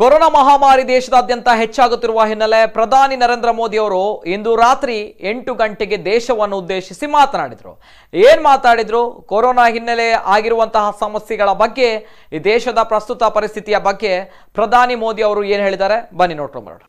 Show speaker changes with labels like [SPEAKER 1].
[SPEAKER 1] corona ಮಹಾಮಾರಿ ದೇಶದಾದ್ಯಂತ ಹೆಚ್ಚಾಗುತ್ತಿರುವ ಹಿನ್ನೆಲೆ ಪ್ರಧಾನಿ ನರೇಂದ್ರ ಮೋದಿ ಅವರು ಇಂದು ರಾತ್ರಿ ಎಂಟು ಗಂಟೆಗೆ ದೇಶವನ್ನು ಉದ್ದೇಶಿಸಿ ಮಾತನಾಡಿದರು ಏನು ಮಾತಾಡಿದ್ರು ಕೊರೋನಾ ಹಿನ್ನೆಲೆ ಆಗಿರುವಂತಹ ಸಮಸ್ಯೆಗಳ ಬಗ್ಗೆ ಈ ದೇಶದ ಪ್ರಸ್ತುತ ಪರಿಸ್ಥಿತಿಯ ಬಗ್ಗೆ ಪ್ರಧಾನಿ ಮೋದಿ ಅವರು ಏನು ಹೇಳಿದ್ದಾರೆ ಬನ್ನಿ ಮಾಡೋಣ